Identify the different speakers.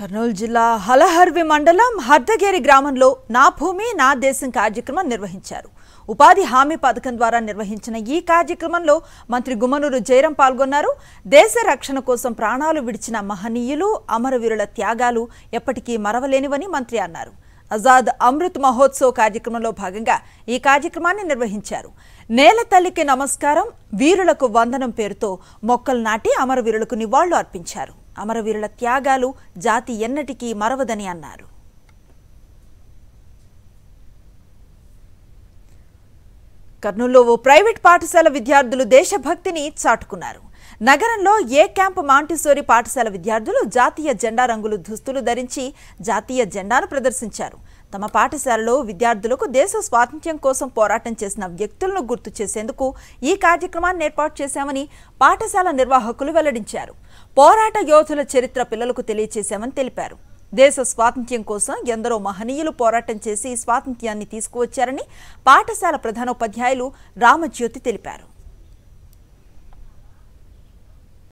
Speaker 1: కర్నూలు జిల్లా హలహర్వి మండలం హర్దగేరి గ్రామంలో నా భూమి నా దేశం కార్యక్రమం నిర్వహించారు ఉపాధి హామీ పథకం ద్వారా నిర్వహించిన ఈ కార్యక్రమంలో మంత్రి గుమ్మనూరు జయరం పాల్గొన్నారు దేశ రక్షణ కోసం ప్రాణాలు విడిచిన మహనీయులు అమరవీరుల త్యాగాలు ఎప్పటికీ మరవలేనివని మంత్రి అన్నారు ఆజాద్ అమృత్ మహోత్సవ్ కార్యక్రమంలో భాగంగా ఈ కార్యక్రమాన్ని నిర్వహించారు నేల తల్లికి నమస్కారం వీరులకు వందనం పేరుతో మొక్కలు నాటి అమరవీరులకు నివాళులు అర్పించారు అమరవీరుల త్యాగాలు జాతి ఎన్నటికీ మరవదని అన్నారు కర్నూలులో ఓ ప్రైవేట్ పాఠశాల విద్యార్థులు దేశభక్తిని చాటుకున్నారు నగరంలో ఏ క్యాంప్ మాంటిసోరి పాఠశాల విద్యార్థులు జాతీయ జెండా రంగులు దుస్తులు ధరించి జాతీయ జెండాను ప్రదర్శించారు తమ పాఠశాలలో విద్యార్థులకు దేశ స్వాతంత్ర్యం కోసం పోరాటం చేసిన వ్యక్తులను గుర్తు చేసేందుకు ఈ కార్యక్రమాన్ని ఏర్పాటు చేశామని పాఠశాల నిర్వాహకులు వెల్లడించారు పోరాట యోధుల చరిత్ర పిల్లలకు తెలియచేశామని తెలిపారు దేశ స్వాతంత్ర్యం కోసం ఎందరో మహనీయులు పోరాటం చేసి స్వాతంత్ర్యాన్ని తీసుకువచ్చారని పాఠశాల ప్రధానోపాధ్యాయులు రామజ్యోతి తెలిపారు